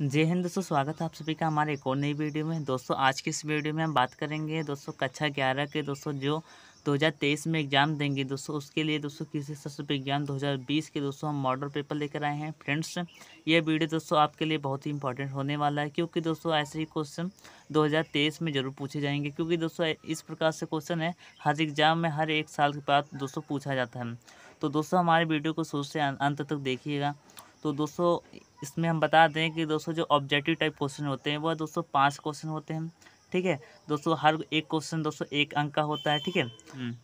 जय हिंद दोस्तों स्वागत है आप सभी का हमारे एक और नई वीडियो में दोस्तों आज की इस वीडियो में हम बात करेंगे दोस्तों कक्षा ग्यारह के दोस्तों जो 2023 में एग्ज़ाम देंगे दोस्तों उसके लिए दोस्तों किसी शस्त्र विज्ञान 2020 के दोस्तों हम मॉडल पेपर लेकर आए हैं फ्रेंड्स ये वीडियो दोस्तों आपके लिए बहुत ही इंपॉर्टेंट होने वाला है क्योंकि दोस्तों ऐसे ही क्वेश्चन 2023 में ज़रूर पूछे जाएंगे क्योंकि दोस्तों इस प्रकार से क्वेश्चन है हर एग्ज़ाम में हर एक साल के बाद दोस्तों पूछा जाता है तो दोस्तों हमारे वीडियो को शुरू से अं-, अंत तक देखिएगा तो दोस्तों इसमें हम बता दें कि दोस्तों जो ऑब्जेक्टिव टाइप क्वेश्चन होते हैं वह दोस्तों पाँच क्वेश्चन होते हैं ठीक है दोस्तों हर एक क्वेश्चन दोस्तों एक अंक का होता है ठीक है हम्म।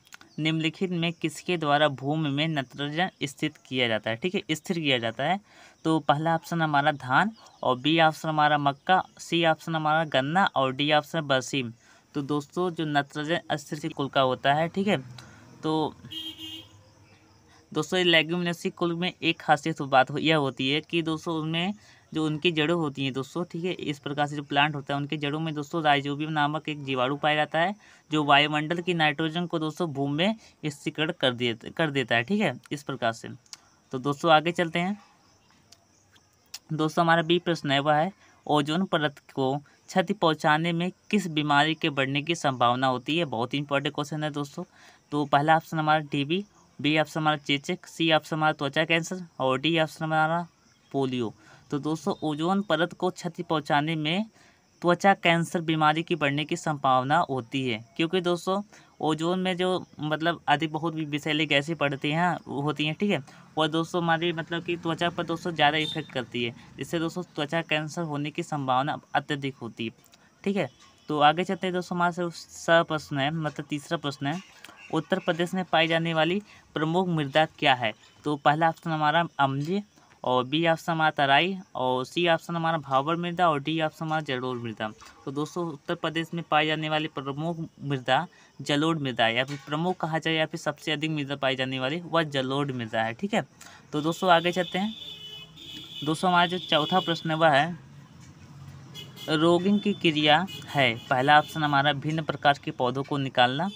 निम्नलिखित में किसके द्वारा भूमि में नाइट्रोजन स्थित किया जाता है ठीक है स्थिर किया जाता है तो पहला ऑप्शन हमारा धान और बी ऑप्शन हमारा मक्का सी ऑप्शन हमारा गन्ना और डी ऑप्शन बरसीम तो दोस्तों जो नाइट्रोजन स्थिर से कुल का होता है ठीक है तो दोस्तों लेग्यूमिनसी कुल में एक खासियत बात हो, यह होती है कि दोस्तों उनमें जो उनकी जड़ों होती हैं दोस्तों ठीक है इस प्रकार से जो प्लांट होता है उनके जड़ों में दोस्तों राइजोबियम नामक एक जीवाणु पाया जाता है जो वायुमंडल की नाइट्रोजन को दोस्तों भूमि में स्थिकरण कर दे कर देता है ठीक है इस प्रकार से तो दोस्तों आगे चलते हैं दोस्तों हमारा बी प्रश्न है वह है ओजोन परत को क्षति पहुंचाने में किस बीमारी के बढ़ने की संभावना होती है बहुत ही इंपॉर्टेंट क्वेश्चन है दोस्तों तो पहला ऑप्शन हमारा टीबी बी ऑप्शन हमारा चेचक सी ऑप्शन हमारा त्वचा कैंसर और डी ऑप्शन हमारा पोलियो तो दोस्तों ओजोन परत को क्षति पहुंचाने में त्वचा कैंसर बीमारी की बढ़ने की संभावना होती है क्योंकि दोस्तों ओजोन में जो मतलब अधिक बहुत भी विषैली गैसें पड़ती हैं होती हैं ठीक है और दोस्तों हमारी मतलब कि त्वचा पर दोस्तों ज़्यादा इफेक्ट करती है जिससे दोस्तों त्वचा कैंसर होने की संभावना अत्यधिक होती है ठीक है तो आगे चलते हैं दोस्तों हमारे सा प्रश्न है मतलब तीसरा प्रश्न है उत्तर प्रदेश में पाई जाने वाली प्रमुख मृदा क्या है तो पहला ऑप्शन हमारा अमजी और बी ऑप्शन हमारा तराई और सी ऑप्शन हमारा भावर मृदा और डी ऑप्शन हमारा जलोढ़ मृदा तो दोस्तों उत्तर प्रदेश में पाई जाने वाली प्रमुख मृदा जलोड मृदा या फिर प्रमुख कहा जाए या फिर सबसे अधिक मृदा पाई जाने वाली वह जलोड मृदा है ठीक है तो दोस्तों आगे चलते हैं दोस्तों हमारा जो चौथा प्रश्न है वह है रोगिंग की क्रिया है पहला ऑप्शन हमारा भिन्न प्रकार के पौधों को निकालना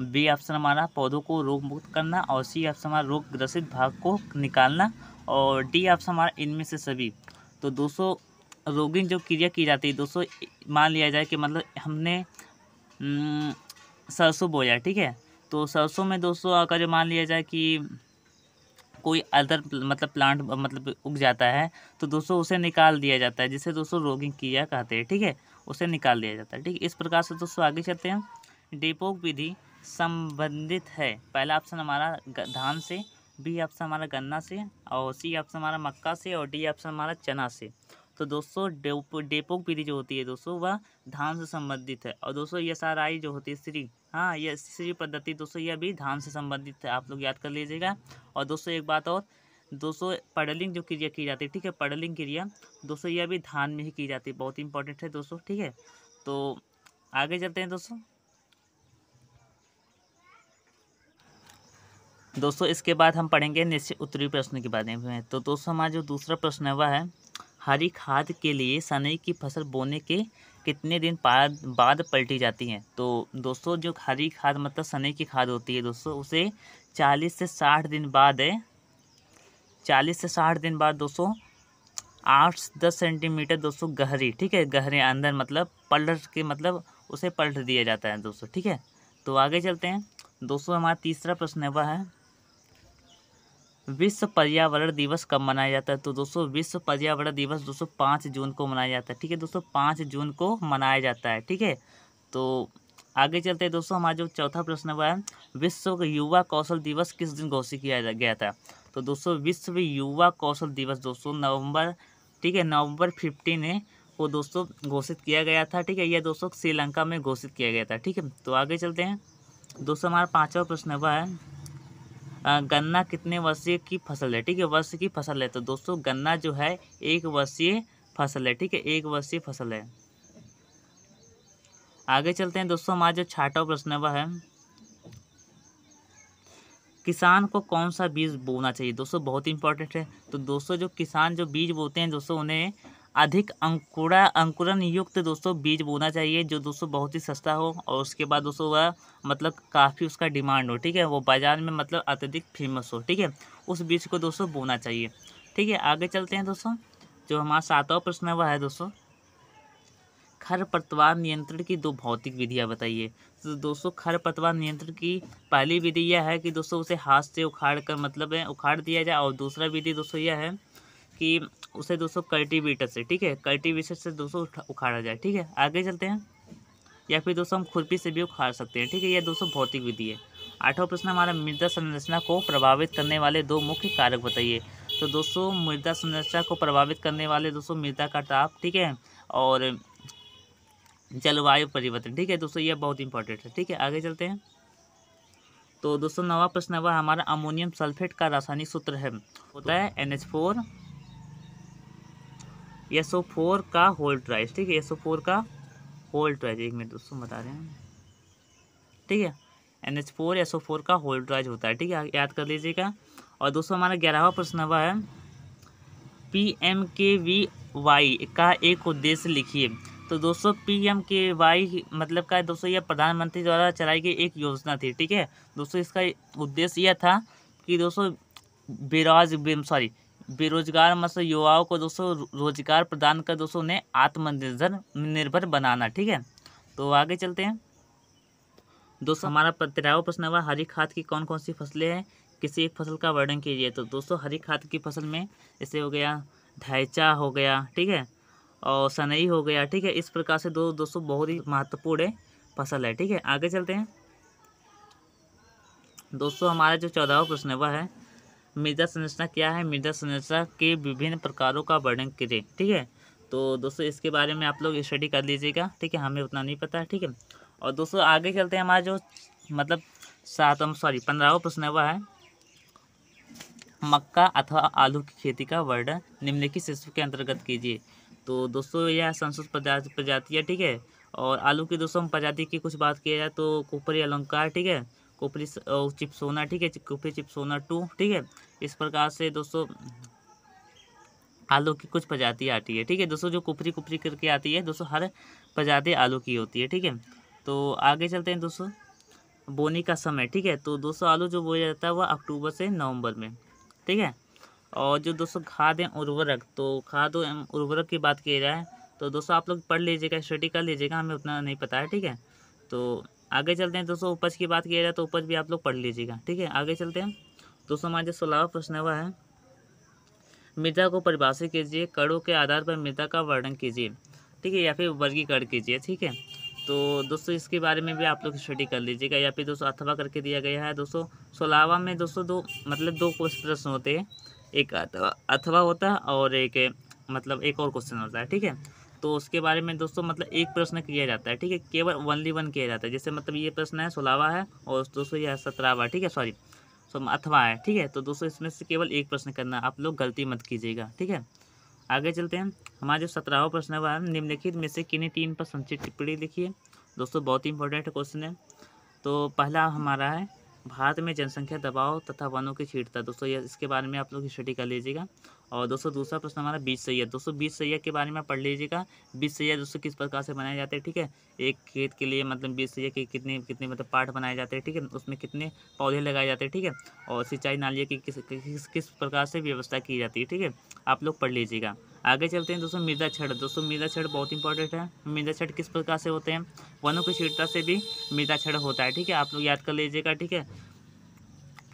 बी ऑप्शन हमारा पौधों को रोग मुक्त करना और सी ऑप्शन हमारा रोग ग्रसित भाग को निकालना और डी ऑप्शन हमारा इनमें से सभी तो दोस्तों रोगिन जो क्रिया की जाती है दोस्तों मान लिया जाए कि मतलब हमने हम्म, सरसों बोया ठीक है तो सरसों में दोस्तों अगर मान लिया जाए कि कोई अदर मतलब प्लांट मतलब उग जाता है तो दोस्तों उसे निकाल दिया जाता है जिसे दोस्तों रोगिंग किया कहते हैं ठीक है उसे निकाल दिया जाता है ठीक है इस प्रकार से दोस्तों आगे चलते हैं डेपोक विधि संबंधित है पहला ऑप्शन हमारा धान से बी ऑप्शन हमारा गन्ना से और सी ऑप्शन हमारा मक्का से और डी ऑप्शन हमारा चना से तो दोस्तों डेपो डेपोक पीढ़ी जो होती है दोस्तों वह धान से संबंधित है और दोस्तों एस आर आई जो होती है श्री हाँ यह श्री पद्धति दोस्तों यह भी धान से संबंधित है आप लोग याद कर लीजिएगा और दोस्तों एक बात और दोस्तों पडलिंग जो क्रिया की जाती है ठीक है पडलिंग क्रिया दोस्तों यह भी धान में ही की जाती है बहुत इंपॉर्टेंट है दोस्तों ठीक है तो आगे चलते हैं दोस्तों दोस्तों इसके बाद हम पढ़ेंगे निश्चित उत्तरी प्रश्न के बारे में तो दोस्तों हमारा जो दूसरा प्रश्न है वह है हरी खाद के लिए सनई की फसल बोने के कितने दिन बाद पलटी जाती है तो दोस्तों जो हरी खाद मतलब सनई की खाद होती है दोस्तों उसे चालीस से साठ दिन बाद है चालीस से साठ दिन बाद दोस्तों आठ दस सेंटीमीटर दोस्तों गहरी ठीक है गहरे अंदर मतलब पलट के मतलब उसे पलट दिया जाता है दोस्तों ठीक है तो आगे चलते हैं दोस्तों हमारा तीसरा प्रश्न है वह है विश्व पर्यावरण दिवस कब मनाया जाता है तो दोस्तों विश्व पर्यावरण दिवस दोस्तों पाँच जून को मनाया जाता है ठीक है दोस्तों पाँच जून को मनाया जाता है ठीक है तो आगे चलते हैं दोस्तों हमारा जो चौथा प्रश्न हुआ है विश्व युवा कौशल दिवस किस दिन घोषित किया गया था तो दोस्तों विश्व युवा कौशल दिवस दोस्तों नवंबर ठीक है नवंबर फिफ्टीन है वो दोस्तों घोषित किया गया था ठीक है यह दोस्तों श्रीलंका में घोषित किया गया था ठीक है तो आगे चलते हैं दोस्तों हमारा पाँचवा प्रश्न हुआ है गन्ना कितने वर्षीय की फसल है ठीक है वर्ष की फसल है तो दोस्तों गन्ना जो है एक वर्षीय फसल है ठीक है एक वर्षीय फसल है आगे चलते हैं दोस्तों हमारा जो छाटा प्रश्न वह है किसान को कौन सा बीज बोना चाहिए दोस्तों बहुत इंपॉर्टेंट है तो दोस्तों जो किसान जो बीज बोते हैं दोस्तों उन्हें अधिक अंकुरा अंकुरन युक्त दोस्तों बीज बोना चाहिए जो दोस्तों बहुत ही सस्ता हो और उसके बाद दोस्तों वह मतलब काफ़ी उसका डिमांड हो ठीक है वो बाज़ार में मतलब अत्यधिक फेमस हो ठीक है उस बीज को दोस्तों बोना चाहिए ठीक है आगे चलते हैं दोस्तों जो हमारा सातवा प्रश्न है वह है दोस्तों खरपतवार नियंत्रण की दो भौतिक विधियाँ बताइए तो दोस्तों खरपतवार नियंत्रण की पहली विधि यह है कि दोस्तों उसे हाथ से उखाड़ कर मतलब उखाड़ दिया जाए और दूसरा विधि दोस्तों यह है कि उसे दोस्तों कल्टीवेटर से ठीक है कल्टीवेटर से दोस्तों उखाड़ा जाए ठीक है आगे चलते हैं या फिर दोस्तों हम खुरपी से भी उखाड़ सकते हैं ठीक है यह दोस्तों भौतिक विधि है आठवां प्रश्न हमारा मृदा संरचना को प्रभावित करने वाले दो मुख्य कारक बताइए तो दोस्तों मृदा संरचना को प्रभावित करने वाले दोस्तों मृदा का ताप ठीक है और जलवायु परिवर्तन ठीक है दोस्तों यह बहुत इंपॉर्टेंट है ठीक है आगे चलते हैं तो दोस्तों नवा प्रश्न हुआ हमारा अमोनियम सल्फेट का रासायनिक सूत्र है होता है N H four S O four का होल्ड प्राइस ठीक है एस ओ फोर का होल्ड ट्राइज एक मिनट दोस्तों बता रहे हैं ठीक है N H four S O four का होल्ड ट्राइज होता है ठीक है याद कर लीजिएगा और दोस्तों हमारा ग्यारहवा प्रश्न हुआ है P M K V Y का एक उद्देश्य लिखिए तो दोस्तों पी एम के वाई मतलब का दोस्तों यह प्रधानमंत्री द्वारा चलाई गई एक योजना थी ठीक है दोस्तों इसका उद्देश्य यह था कि दोस्तों बेरोज सॉरी बेरोजगार मतलब युवाओं को दोस्तों रोजगार प्रदान कर दोस्तों उन्हें आत्मनिर्भर निर्भर बनाना ठीक है तो आगे चलते हैं दोस्तों हमारा तेरहवा प्रश्न हुआ हरी खाद की कौन कौन सी फसलें हैं किसी एक फसल का वर्णन कीजिए तो दोस्तों हरी खाद की फसल में जैसे हो गया ढैचा हो गया ठीक है और सनई हो गया ठीक है इस प्रकार से दो दोस्तों बहुत ही महत्वपूर्ण फसल है ठीक है आगे चलते हैं दोस्तों हमारा जो चौदहवा प्रश्न हुआ है मृदा संरचना क्या है मृदा संरचना के विभिन्न प्रकारों का वर्णन करें ठीक है तो दोस्तों इसके बारे में आप लोग स्टडी कर लीजिएगा ठीक है हमें उतना नहीं पता ठीक है और दोस्तों आगे चलते हैं हमारा जो मतलब सातम सॉरी पंद्रहवा प्रश्न हुआ है मक्का अथवा आलू की खेती का वर्णन निम्नलिखित शिशु के अंतर्गत कीजिए तो दोस्तों यह संस्कृत प्रजाति है ठीक है और आलू की दोस्तों प्रजाति की कुछ बात किया जाए तो कुपरी अलंकार ठीक है कुपरी चिप्सोना ठीक है कुपरी चिप्सोना टू ठीक है इस प्रकार से दोस्तों आलू की कुछ प्रजाति आती है ठीक है दोस्तों जो कुपरी कुपरी करके आती है दोस्तों हर प्रजाति आलू की होती है ठीक है तो आगे चलते हैं दोस्तों बोने का समय ठीक है तो दोस्तों आलू जो बोया जाता है वह अक्टूबर से नवंबर में ठीक है और जो दोस्तों खाद एवं उर्वरक तो खाद एवं उर्वरक की बात की जाए तो दोस्तों आप लोग पढ़ लीजिएगा स्टडी कर लीजिएगा हमें उतना नहीं पता है ठीक है तो आगे चलते हैं दोस्तों उपज की बात किया जाए तो उपज भी आप लोग पढ़ लीजिएगा ठीक है आगे चलते हैं दोस्तों हमारे सोलहवा प्रश्न हुआ है मृदा को परिभाषित कीजिए कड़ों के आधार पर मृदा का वर्णन कीजिए ठीक है या फिर वर्गीकरण कीजिए ठीक है तो दोस्तों इसके बारे में भी आप लोग स्टडी कर लीजिएगा या फिर दोस्तों अथवा करके दिया गया है दोस्तों सोलावा में दोस्तों दो मतलब दो प्रश्न होते हैं एक अथवा होता है और एक मतलब एक और क्वेश्चन होता है ठीक है तो उसके बारे में दोस्तों मतलब एक प्रश्न किया जाता है ठीक है केवल वनली वन किया जाता है जैसे मतलब ये प्रश्न है सोलहवा है और दोस्तों यह सत्रहवा ठीक है सॉरी सो अथवा है ठीक है तो दोस्तों इसमें से केवल एक प्रश्न करना आप लोग गलती मत कीजिएगा ठीक है आगे चलते हैं हमारा जो सत्रहवा प्रश्न है वह निम्नलिखित में से किन्हीं तीन पर संचित टिप्पणी लिखिए दोस्तों बहुत ही इंपॉर्टेंट क्वेश्चन है तो पहला हमारा है भारत में जनसंख्या दबाव तथा वनों की छीटता दोस्तों यह इसके बारे में आप लोग स्टडी कर लीजिएगा और दोस्तों दूसरा प्रश्न हमारा बीज सैयद दोस्तों बीज सैयद के बारे में पढ़ लीजिएगा बीज सैयद दोस्तों किस प्रकार से बनाए जाते हैं ठीक है एक खेत के लिए मतलब बीज सैयद के कितने कितने मतलब पार्ट बनाए जाते हैं ठीक है उसमें कितने पौधे लगाए जाते हैं ठीक है और सिंचाई नालिया की किस किस किस प्रकार से व्यवस्था की जाती है ठीक है आप लोग पढ़ लीजिएगा आगे चलते हैं दोस्तों मृदा छड़ दोस्तों मिर्जा छठ बहुत इंपॉर्टेंट है मृदा छठ किस प्रकार से होते हैं वनों की शीतता से भी मृदा छठ होता है ठीक है आप लोग याद कर लीजिएगा ठीक है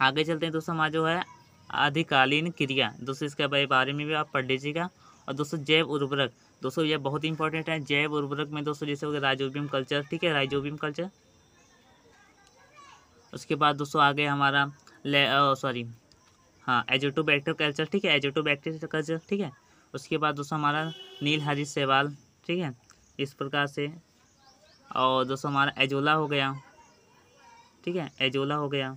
आगे चलते हैं दोस्तों हमारा जो है आधिकालीन क्रिया दोस्तों इसके बारे में भी आप पढ़ लीजिएगा और दोस्तों जैव उर्वरक दोस्तों यह बहुत इंपॉर्टेंट है जैव उर्वरक में दोस्तों जैसे हो गया राइजोबियम कल्चर ठीक है राइजोबियम कल्चर उसके बाद दोस्तों आगे हमारा ले सॉरी हाँ एजोटो बैक्टर कल्चर ठीक है एजोटो बैक्टर कल्चर ठीक है उसके बाद दोस्तों हमारा नील हरी सेवाल ठीक है इस प्रकार से और दोस्तों हमारा एजोला हो गया ठीक है एजोला हो गया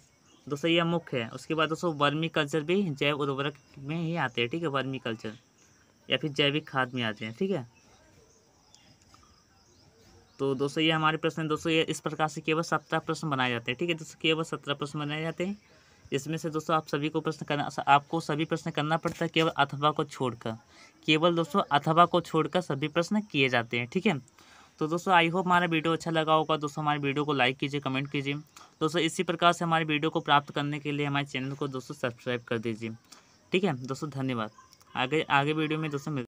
दोस्तों यह मुख्य है उसके बाद दोस्तों वर्मी कल्चर भी जैव उर्वरक में ही आते हैं ठीक है वर्मी कल्चर या फिर जैविक खाद में आते हैं ठीक है तो दोस्तों ये हमारे प्रश्न दोस्तों ये इस प्रकार से केवल सत्रह प्रश्न बनाए जाते हैं ठीक है दोस्तों केवल सत्रह प्रश्न बनाए जाते हैं इसमें से दोस्तों आप सभी को प्रश्न करना आपको सभी प्रश्न करना पड़ता है केवल अथवा को छोड़कर केवल दोस्तों अथवा को छोड़कर सभी प्रश्न किए जाते हैं ठीक है तो दोस्तों आई होप हमारा वीडियो अच्छा लगा होगा दोस्तों हमारे वीडियो को लाइक कीजिए कमेंट कीजिए दोस्तों इसी प्रकार से हमारे वीडियो को प्राप्त करने के लिए हमारे चैनल को दोस्तों सब्सक्राइब कर दीजिए ठीक है दोस्तों धन्यवाद आगे आगे वीडियो में दोस्तों